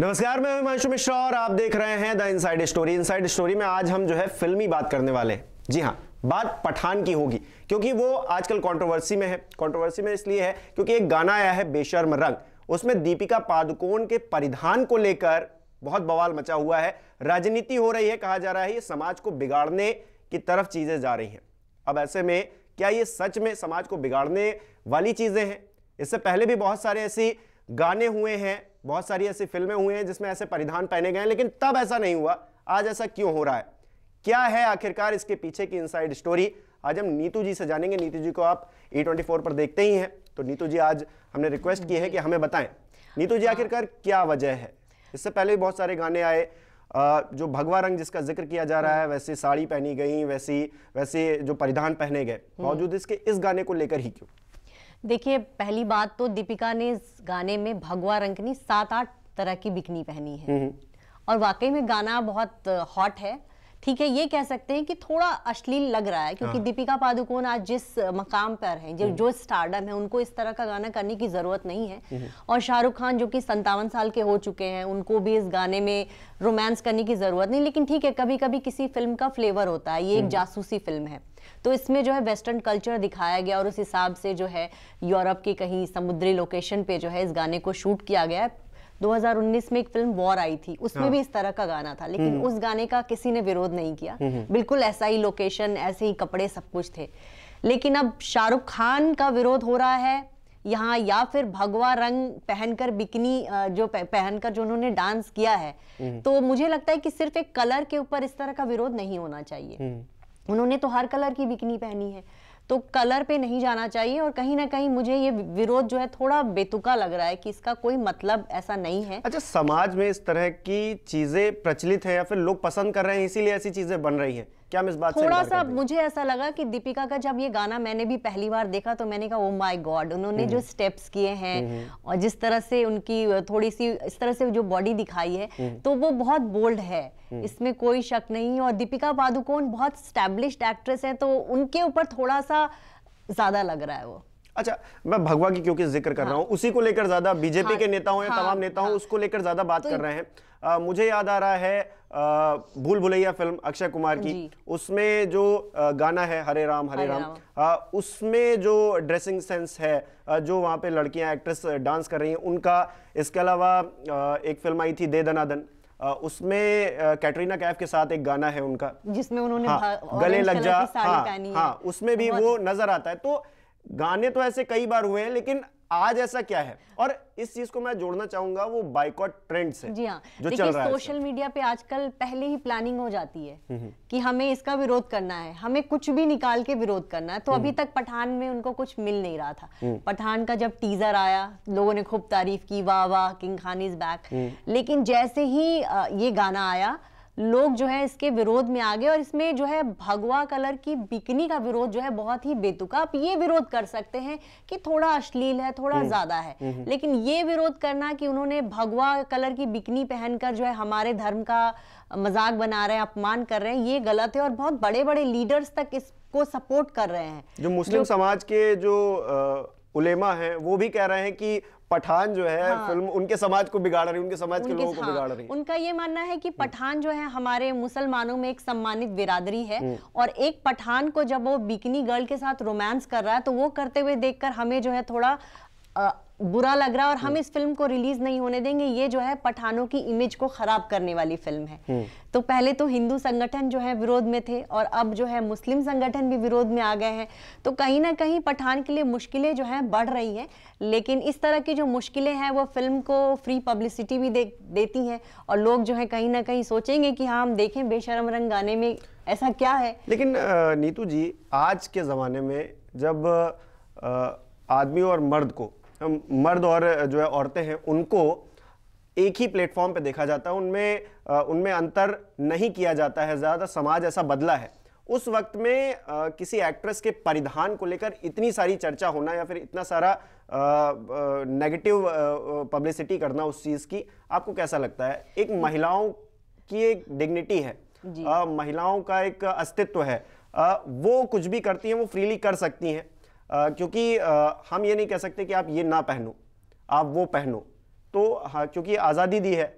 नमस्कार मैं हिमांशु मिश्रा और आप देख रहे हैं the inside story inside story में आज हम जो है फिल्मी बात करने वाले हैं जी हाँ बात पठान की होगी क्योंकि वो आजकल कंट्रोवर्सी में है कंट्रोवर्सी में इसलिए है क्योंकि एक गाना आया है बेशर्म रंग उसमें दीपिका पादुकोण के परिधान को लेकर बहुत बवाल मचा हुआ है राजनीति हो रही है कहा जा रहा है ये समाज को बिगाड़ने की तरफ चीजें जा रही हैं अब ऐसे में क्या ये सच में समाज को बिगाड़ने वाली चीजें हैं इससे पहले भी बहुत सारे ऐसी गाने हुए हैं बहुत सारी ऐसी फिल्में हुई हैं जिसमें ऐसे परिधान पहने गए हैं लेकिन तब ऐसा नहीं हुआ आज ऐसा क्यों हो रहा है क्या है आखिरकार इसके पीछे की इनसाइड स्टोरी आज हम नीतू जी से जानेंगे नीतू जी को आप ई ट्वेंटी फोर पर देखते ही हैं तो नीतू जी आज हमने रिक्वेस्ट की है कि हमें बताएं नीतू जी हाँ। आखिरकार क्या वजह है इससे पहले भी बहुत सारे गाने आए जो भगवा रंग जिसका जिक्र किया जा रहा है हाँ। वैसे साड़ी पहनी गई वैसी वैसे जो परिधान पहने गए बावजूद हाँ। इसके इस गाने को लेकर ही क्यों देखिए पहली बात तो दीपिका ने इस गाने में भगवा रंग की सात आठ तरह की बिकनी पहनी है हम्म, हम्म। और वाकई में गाना बहुत हॉट है ठीक है ये कह सकते हैं कि थोड़ा अश्लील लग रहा है क्योंकि हाँ। दीपिका पादुकोण आज जिस मकाम पर हैं हम्म। जो जो स्टारडम है उनको इस तरह का गाना करने की ज़रूरत नहीं है नहीं। और शाहरुख खान जो कि संतावन साल के हो चुके हैं उनको भी इस गाने में रोमांस करने की ज़रूरत नहीं लेकिन ठीक है कभी कभी किसी फिल्म का फ्लेवर होता है ये एक जासूसी फिल्म है तो इसमें जो है वेस्टर्न कल्चर दिखाया गया और उस हिसाब से जो है यूरोप की कहीं समुद्री लोकेशन पे जो है इस गाने को शूट किया गया है 2019 में एक फिल्म वॉर आई थी उसमें हाँ। भी इस तरह का गाना था लेकिन हम्म। उस गाने का किसी ने विरोध नहीं किया हम्म, हम्म। बिल्कुल ऐसा ही लोकेशन ऐसे ही कपड़े सब कुछ थे लेकिन अब शाहरुख खान का विरोध हो रहा है यहाँ या फिर भगवा रंग पहनकर बिकनी जो पहनकर जो उन्होंने डांस किया है तो मुझे लगता है कि सिर्फ एक कलर के ऊपर इस तरह का विरोध नहीं होना चाहिए उन्होंने तो हर कलर की बिकनी पहनी है तो कलर पे नहीं जाना चाहिए और कहीं ना कहीं मुझे ये विरोध जो है थोड़ा बेतुका लग रहा है कि इसका कोई मतलब ऐसा नहीं है अच्छा समाज में इस तरह की चीज़ें प्रचलित है या फिर लोग पसंद कर रहे हैं इसीलिए ऐसी चीज़ें बन रही है क्या हम इस बात थोड़ा सा मुझे ऐसा लगा कि दीपिका का जब ये गाना मैंने भी पहली बार देखा तो मैंने कहा ओ माय गॉड उन्होंने हम्म। जो स्टेप्स किए हैं हम्म, हम्म। और जिस तरह से उनकी थोड़ी सी इस तरह से जो बॉडी दिखाई है तो वो बहुत बोल्ड है इसमें कोई शक नहीं और दीपिका पादुकोण बहुत स्टैब्लिश्ड एक्ट्रेस है तो उनके ऊपर थोड़ा सा ज्यादा लग रहा है वो अच्छा मैं भगवा की क्योंकि जिक्र कर रहा हाँ। हूँ उसी को लेकर ज्यादा बीजेपी हाँ। के नेता नेताओं या हाँ। तमाम नेता हाँ, उसको लेकर ज्यादा बात तो कर रहे हैं आ, मुझे याद आ रहा है भूल भुलैया फिल्म अक्षय कुमार की उसमें जो गाना है हरे राम हरे, राम, राम। उसमें जो ड्रेसिंग सेंस है जो वहाँ पे लड़कियाँ एक्ट्रेस डांस कर रही हैं उनका इसके अलावा एक फिल्म आई थी दे दनादन उसमें कैटरीना कैफ के साथ एक गाना है उनका जिसमें उन्होंने हाँ, गले लग जा हाँ, हाँ, उसमें भी वो नजर आता है तो गाने तो ऐसे कई बार हुए हैं लेकिन आज ऐसा क्या है और इस चीज को मैं जोड़ना चाहूंगा वो बाइकॉट ट्रेंड से जी हाँ जो चल रहा है सोशल मीडिया पे आजकल पहले ही प्लानिंग हो जाती है हम्म, हम्म। कि हमें इसका विरोध करना है हमें कुछ भी निकाल के विरोध करना है तो हम्म, अभी तक पठान में उनको कुछ मिल नहीं रहा था पठान का जब टीजर आया लोगों ने खूब तारीफ की वाह वाह किंग खान इज बैक लेकिन जैसे ही ये गाना आया लोग जो है इसके विरोध में आ गए और इसमें जो है भगवा कलर की बिकनी का विरोध जो है बहुत ही बेतुका आप ये विरोध कर सकते हैं कि थोड़ा अश्लील है थोड़ा हम्म, ज्यादा है हम्म, हम्म। लेकिन ये विरोध करना कि उन्होंने भगवा कलर की बिकनी पहनकर जो है हमारे धर्म का मजाक बना रहे हैं अपमान कर रहे हैं ये गलत है और बहुत बड़े बड़े लीडर्स तक इसको सपोर्ट कर रहे हैं जो मुस्लिम जो, समाज के जो आ, उलेमा हैं वो भी कह रहे हैं कि पठान जो है हाँ। फिल्म उनके समाज को बिगाड़ रही है उनके समाज उनके के लोगों हाँ, को बिगाड़ रही है उनका ये मानना है कि पठान जो है हमारे मुसलमानों में एक सम्मानित बिरादरी है हम्म। और एक पठान को जब वो बिकनी गर्ल के साथ रोमांस कर रहा है तो वो करते हुए देखकर हमें जो है थोड़ा बुरा लग रहा है और हम हम्म। इस फिल्म को रिलीज नहीं होने देंगे ये जो है पठानों की इमेज को खराब करने वाली फिल्म है हम्म। तो पहले तो हिंदू संगठन जो है विरोध में थे और अब जो है मुस्लिम संगठन भी विरोध में आ गए हैं तो कहीं ना कहीं पठान के लिए मुश्किलें जो है बढ़ रही हैं लेकिन इस तरह की जो मुश्किलें हैं वो फिल्म को फ्री पब्लिसिटी भी दे देती हैं और लोग जो है कहीं ना कहीं सोचेंगे कि हाँ हम देखें बेशरम रंग गाने में ऐसा क्या है लेकिन नीतू जी आज के ज़माने में जब आदमी और मर्द को मर्द और जो है औरतें हैं उनको एक ही प्लेटफॉर्म पे देखा जाता है उनमें उनमें अंतर नहीं किया जाता है ज़्यादा समाज ऐसा बदला है उस वक्त में आ, किसी एक्ट्रेस के परिधान को लेकर इतनी सारी चर्चा होना या फिर इतना सारा नेगेटिव पब्लिसिटी करना उस चीज़ की आपको कैसा लगता है एक महिलाओं की एक डिग्निटी है आ, महिलाओं का एक अस्तित्व है आ, वो कुछ भी करती हैं वो फ्रीली कर सकती हैं क्योंकि हम ये नहीं कह सकते कि आप ये ना पहनो आप वो पहनो तो हाँ क्योंकि आज़ादी दी है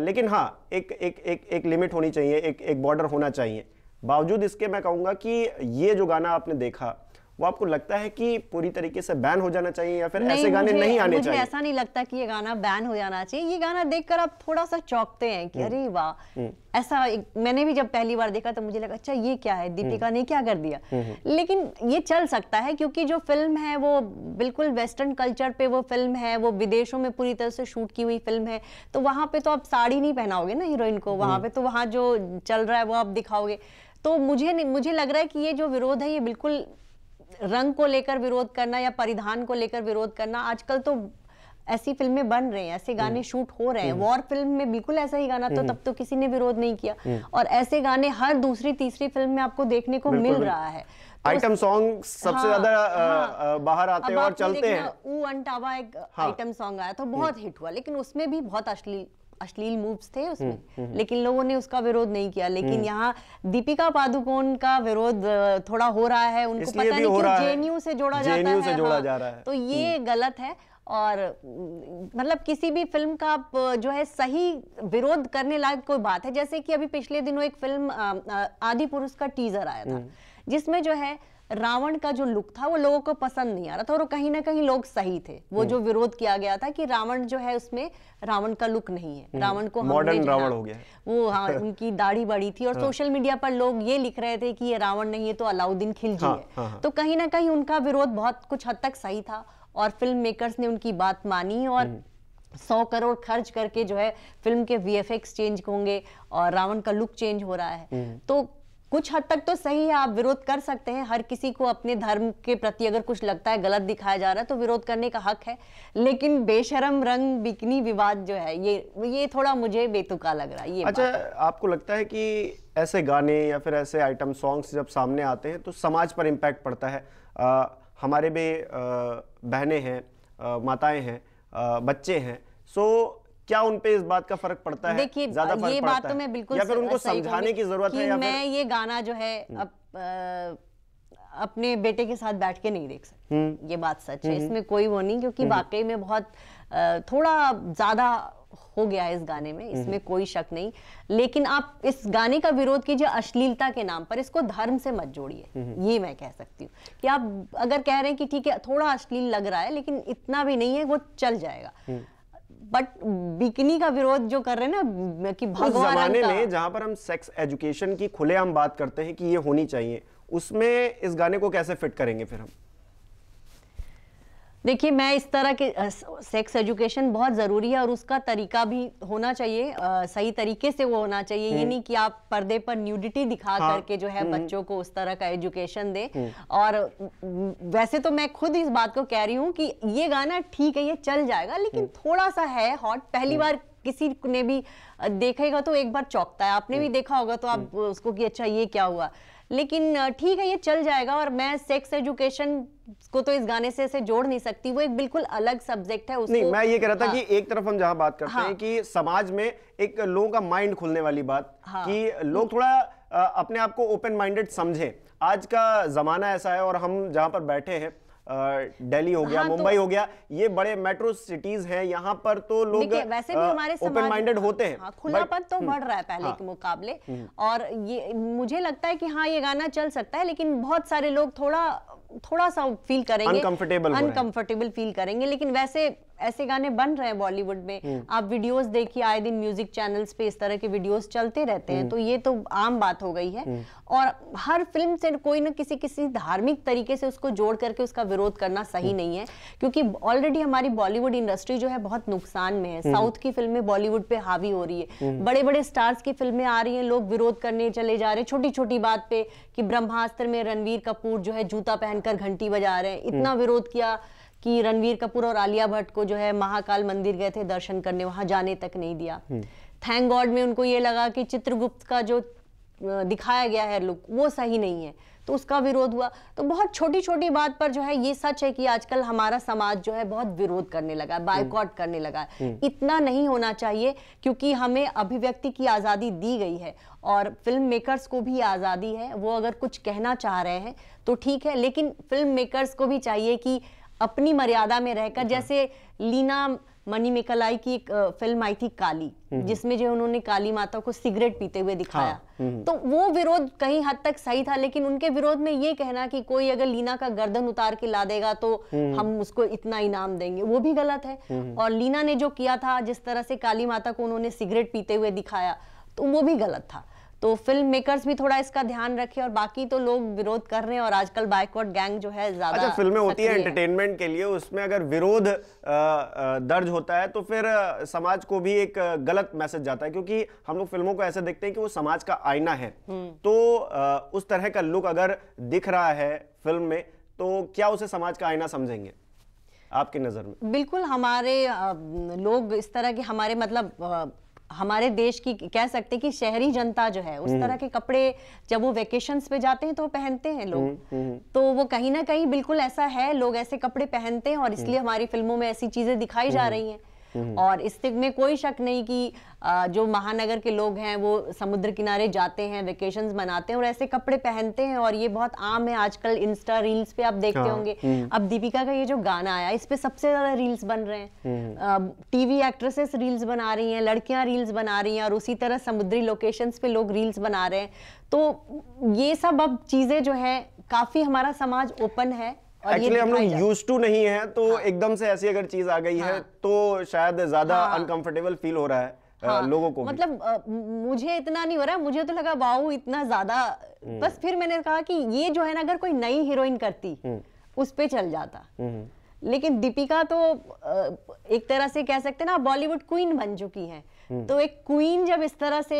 लेकिन हाँ एक एक एक एक लिमिट होनी चाहिए एक एक बॉर्डर होना चाहिए बावजूद इसके मैं कहूँगा कि ये जो गाना आपने देखा वो आपको लगता है कि पूरी तरीके से बैन हो जाना चाहिए या फिर ऐसे गाने नहीं आने चाहिए ऐसा नहीं लगता कि ये गाना बैन हो जाना चाहिए ये गाना देखकर आप थोड़ा सा चौंकते हैं कि हम्म। अरे वाह हम्म। ऐसा मैंने भी जब पहली बार देखा तो मुझे लगा अच्छा ये क्या है दीपिका हम्म। ने क्या कर दिया लेकिन ये चल सकता है क्योंकि जो फिल्म है वो बिल्कुल वेस्टर्न कल्चर पे वो फिल्म है वो विदेशों में पूरी तरह से शूट की हुई फिल्म है तो वहां पे तो आप साड़ी नहीं पहनाओगे ना हीरोइन को वहां पे तो वहां जो चल रहा है वो आप दिखाओगे तो मुझे मुझे लग रहा है कि ये जो विरोध है ये बिल्कुल रंग को लेकर विरोध करना या परिधान को लेकर विरोध करना आजकल तो ऐसी फिल्में बन रहे हैं ऐसे गाने हम्म। शूट हो रहे हैं हम्म। वॉर फिल्म में बिल्कुल ऐसा ही गाना तो हम्म। तब तो किसी ने विरोध नहीं किया और ऐसे गाने हर दूसरी तीसरी फिल्म में आपको देखने को मिल रहा है आइटम तो सॉन्ग सबसे हाँ, ज्यादा हाँ, बाहर आते हैं और चलते हैं एक आइटम हाँ। सॉन्ग आया था बहुत हिट हुआ लेकिन उसमें भी बहुत अश्लील अश्लील मूव्स थे उसमें हम्म, हम्म, हम्म। लेकिन लोगों ने उसका विरोध नहीं किया लेकिन यहाँ दीपिका पादुकोण का विरोध थोड़ा हो रहा है उनको पता नहीं क्यों जेएनयू से जोड़ा जाता है, से जोड़ा हाँ। जा रहा है तो ये गलत है और मतलब किसी भी फिल्म का जो है सही विरोध करने लायक कोई बात है जैसे कि अभी पिछले दिनों एक फिल्म आदि पुरुष का टीजर आया था जिसमें जो है रावण का जो लुक था वो लोगों को पसंद नहीं आ रहा था और कहीं ना कहीं लोग सही थे वो हम्म। जो विरोध किया गया था कि रावण जो है उसमें रावण का लुक नहीं है हम्म। रावण को मॉडर्न रावण हो गया वो हाँ उनकी दाढ़ी बड़ी थी और हाँ। सोशल मीडिया पर लोग ये लिख रहे थे कि ये रावण नहीं है तो अलाउद्दीन खिलजी हाँ, है हाँ, हाँ। तो कहीं ना कहीं उनका विरोध बहुत कुछ हद तक सही था और फिल्म मेकर्स ने उनकी बात मानी और हम्म। सौ करोड़ खर्च करके जो है फिल्म के वी एफ चेंज होंगे और रावण का लुक चेंज हो रहा है तो कुछ हद तक तो सही है आप विरोध कर सकते हैं हर किसी को अपने धर्म के प्रति अगर कुछ लगता है गलत दिखाया जा रहा है तो विरोध करने का हक है लेकिन बेशरम रंग बिकनी विवाद जो है ये ये थोड़ा मुझे बेतुका लग रहा है ये अच्छा आपको लगता है कि ऐसे गाने या फिर ऐसे आइटम सॉन्ग्स जब सामने आते हैं तो समाज पर इम्पैक्ट पड़ता है आ, हमारे भी बहने हैं माताएँ हैं बच्चे हैं सो क्या उन पे इस बात का फर्क पड़ता है देखिए ज्यादा ये बात तो मैं बिल्कुल या फिर उनको समझाने की जरूरत है या मैं ये गाना जो है हम्म। अब अपने बेटे के साथ बैठ के नहीं देख सकती हम्म। ये बात सच है हम्म। इसमें कोई वो नहीं क्योंकि वाकई में बहुत थोड़ा ज्यादा हो गया है इस गाने में इसमें कोई शक नहीं लेकिन आप इस गाने का विरोध कीजिए अश्लीलता के नाम पर इसको धर्म से मत जोड़िए ये मैं कह सकती हूँ कि आप अगर कह रहे हैं कि ठीक है थोड़ा अश्लील लग रहा है लेकिन इतना भी नहीं है वो चल जाएगा बट बिकनी का विरोध जो कर रहे हैं ना कि भगवान जमाने में जहां पर हम सेक्स एजुकेशन की खुलेआम बात करते हैं कि ये होनी चाहिए उसमें इस गाने को कैसे फिट करेंगे फिर हम देखिए मैं इस तरह के सेक्स एजुकेशन बहुत ज़रूरी है और उसका तरीका भी होना चाहिए आ, सही तरीके से वो होना चाहिए ये हम्म। नहीं कि आप पर्दे पर न्यूडिटी दिखा हाँ। करके जो है हम्म। बच्चों को उस तरह का एजुकेशन दे हम्म। और वैसे तो मैं खुद इस बात को कह रही हूँ कि ये गाना ठीक है ये चल जाएगा लेकिन थोड़ा सा है हॉट पहली बार किसी ने भी देखेगा तो एक बार चौंकता है आपने भी हम्म। देखा होगा तो आप हम्म। उसको कि अच्छा ये क्या हुआ लेकिन ठीक है ये चल जाएगा और मैं सेक्स एजुकेशन को तो इस गाने से से जोड़ नहीं सकती वो एक बिल्कुल अलग सब्जेक्ट है उसको नहीं मैं ये कह रहा था हाँ, कि एक तरफ हम जहां बात करते हाँ, हैं कि समाज में एक लोगों का माइंड खुलने वाली बात हाँ, कि लोग थोड़ा अपने आप को ओपन माइंडेड समझें आज का जमाना ऐसा है और हम जहां पर बैठे हैं दिल्ली हो गया हाँ, तो मुंबई तो, हो गया ये बड़े मेट्रो सिटीज हैं यहाँ पर तो लोग वैसे भी हमारे ओपन माइंडेड होते हैं हाँ, खुलापन तो हम्म, बढ़ रहा है पहले हाँ, के मुकाबले हम्म। और ये मुझे लगता है कि हाँ ये गाना चल सकता है लेकिन बहुत सारे लोग थोड़ा थोड़ा सा फील करेंगे अनकंफर्टेबल अनकंफर्टेबल फील करेंगे लेकिन वैसे ऐसे गाने बन रहे हैं बॉलीवुड में हम्म। आप वीडियोस देखिए आए दिन म्यूजिक चैनल्स पे इस तरह के वीडियोस चलते रहते हैं हम्म। तो ये तो आम बात हो गई है हम्म। और हर फिल्म से कोई ना किसी किसी धार्मिक तरीके से उसको जोड़ करके उसका विरोध करना सही नहीं है क्योंकि ऑलरेडी हमारी बॉलीवुड इंडस्ट्री जो है बहुत नुकसान में है साउथ की फिल्में बॉलीवुड पे हावी हो रही है बड़े बड़े स्टार्स की फिल्में आ रही है लोग विरोध करने चले जा रहे हैं छोटी छोटी बात पे कि ब्रह्मास्त्र में रणवीर कपूर जो है जूता पहनकर घंटी बजा रहे हैं इतना विरोध किया कि रणवीर कपूर और आलिया भट्ट को जो है महाकाल मंदिर गए थे दर्शन करने वहां जाने तक नहीं दिया थैंक हम्म। गॉड में उनको ये लगा कि चित्रगुप्त का जो दिखाया गया है लुक वो सही नहीं है तो उसका विरोध हुआ तो बहुत छोटी छोटी बात पर जो है ये सच है कि आजकल हमारा समाज जो है बहुत विरोध करने लगा है हम्म। बायकॉट करने लगा है हम्म। इतना नहीं होना चाहिए क्योंकि हमें अभिव्यक्ति की आज़ादी दी गई है और फिल्म मेकर्स को भी आज़ादी है वो अगर कुछ कहना चाह रहे हैं तो ठीक है लेकिन फिल्म मेकर्स को भी चाहिए कि अपनी मर्यादा में रहकर जैसे लीना मनी मेकलाई की एक फिल्म आई थी काली हम्म। जिसमें जो उन्होंने काली माता को सिगरेट पीते हुए दिखाया हाँ, हम्म। तो वो विरोध कहीं हद तक सही था लेकिन उनके विरोध में ये कहना कि कोई अगर लीना का गर्दन उतार के ला देगा तो हम्म। हम उसको इतना इनाम देंगे वो भी गलत है और लीना ने जो किया था जिस तरह से काली माता को उन्होंने सिगरेट पीते हुए दिखाया तो वो भी गलत था तो फिल्म मेकर्स भी थोड़ा इसका ध्यान रखें और बाकी तो लोग विरोध कर रहे हैं और आजकल बैकवर्ड गैंग जो है ज्यादा अच्छा फिल्में होती है एंटरटेनमेंट के लिए उसमें अगर विरोध दर्ज होता है तो फिर समाज को भी एक गलत मैसेज जाता है क्योंकि हम लोग फिल्मों को ऐसे देखते हैं कि वो समाज का आईना है हम्म। तो उस तरह का लुक अगर दिख रहा है फिल्म में तो क्या उसे समाज का आईना समझेंगे आपकी नज़र में बिल्कुल हमारे लोग इस तरह के हमारे मतलब हमारे देश की कह सकते कि शहरी जनता जो है उस हम्म। तरह के कपड़े जब वो वेकेशन पे जाते हैं तो पहनते हैं लोग हम्म, हम्म। तो वो कहीं ना कहीं बिल्कुल ऐसा है लोग ऐसे कपड़े पहनते हैं और इसलिए हमारी फिल्मों में ऐसी चीजें दिखाई जा रही हैं हम्म। और इस में कोई शक नहीं कि जो महानगर के लोग हैं वो समुद्र किनारे जाते हैं वेकेशन मनाते हैं और ऐसे कपड़े पहनते हैं और ये बहुत आम है आजकल इंस्टा रील्स पे आप देखते हाँ, होंगे हम्म। अब दीपिका का ये जो गाना आया इस पे सबसे ज्यादा रील्स बन रहे हैं टीवी एक्ट्रेसेस रील्स बना रही हैं लड़कियां रील्स बना रही हैं और उसी तरह समुद्री लोकेशन पे लोग रील्स बना रहे हैं तो ये सब अब चीजें जो है काफी हमारा समाज ओपन है एक्चुअली हम लोग यूज टू नहीं है तो हाँ। एकदम से ऐसी अगर चीज आ गई हाँ। है तो शायद ज्यादा अनकंफर्टेबल फील हो रहा है हाँ, लोगों को मतलब आ, मुझे इतना नहीं हो रहा मुझे तो लगा वाओ इतना ज्यादा हम्म। बस फिर मैंने कहा कि ये जो है ना अगर कोई नई हीरोइन करती हम्म। उस पर चल जाता हम्म। लेकिन दीपिका तो एक तरह से कह सकते ना बॉलीवुड क्वीन बन चुकी है तो एक क्वीन जब इस तरह से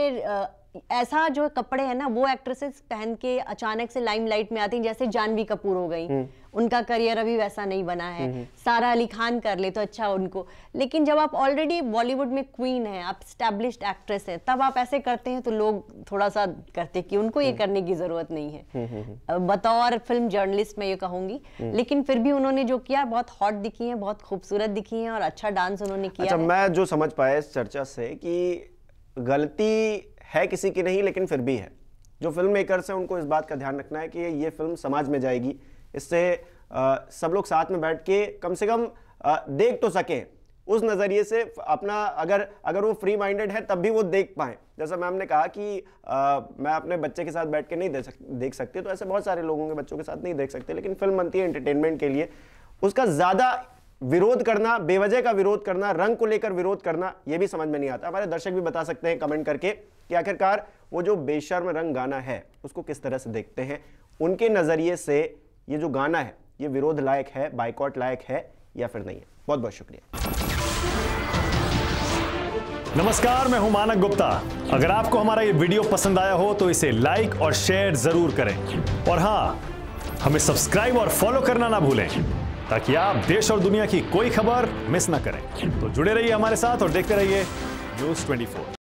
ऐसा जो कपड़े है ना वो एक्ट्रेसेस पहन के अचानक से लाइमलाइट में आती जैसे जानवी कपूर हो गई उनका करियर अभी वैसा नहीं बना है सारा अली खान कर ले तो अच्छा उनको लेकिन जब आप ऑलरेडी बॉलीवुड में क्वीन है आप स्टैब्लिश एक्ट्रेस है तब आप ऐसे करते हैं तो लोग थोड़ा सा करते कि उनको ये हम्म। करने की ज़रूरत नहीं है बतौर फिल्म जर्नलिस्ट मैं ये कहूंगी हम्म। लेकिन फिर भी उन्होंने जो किया बहुत हॉट दिखी है बहुत खूबसूरत दिखी है और अच्छा डांस उन्होंने किया अच्छा मैं जो समझ पाया इस चर्चा से कि गलती है किसी की नहीं लेकिन फिर भी है जो फिल्म मेकर्स हैं उनको इस बात का ध्यान रखना है कि ये फिल्म समाज में जाएगी इससे आ, सब लोग साथ में बैठ के कम से कम आ, देख तो सकें उस नज़रिए से अपना अगर अगर वो फ्री माइंडेड है तब भी वो देख पाएँ जैसा मैम ने कहा कि आ, मैं अपने बच्चे के साथ बैठ के नहीं सक, देख सकती तो ऐसे बहुत सारे लोगों के बच्चों के साथ नहीं देख सकते लेकिन फिल्म बनती है एंटरटेनमेंट के लिए उसका ज़्यादा विरोध करना बेवजह का विरोध करना रंग को लेकर विरोध करना यह भी समझ में नहीं आता हमारे दर्शक भी बता सकते हैं कमेंट करके कि आखिरकार वो जो बेशर्म रंग गाना है उसको किस तरह से देखते हैं उनके नज़रिए से ये जो गाना है ये विरोध लायक है बाइकआउट लायक है या फिर नहीं है बहुत बहुत शुक्रिया नमस्कार मैं हूं मानक गुप्ता अगर आपको हमारा ये वीडियो पसंद आया हो तो इसे लाइक और शेयर जरूर करें और हां हमें सब्सक्राइब और फॉलो करना ना भूलें ताकि आप देश और दुनिया की कोई खबर मिस ना करें तो जुड़े रहिए हमारे साथ और देखते रहिए न्यूज 24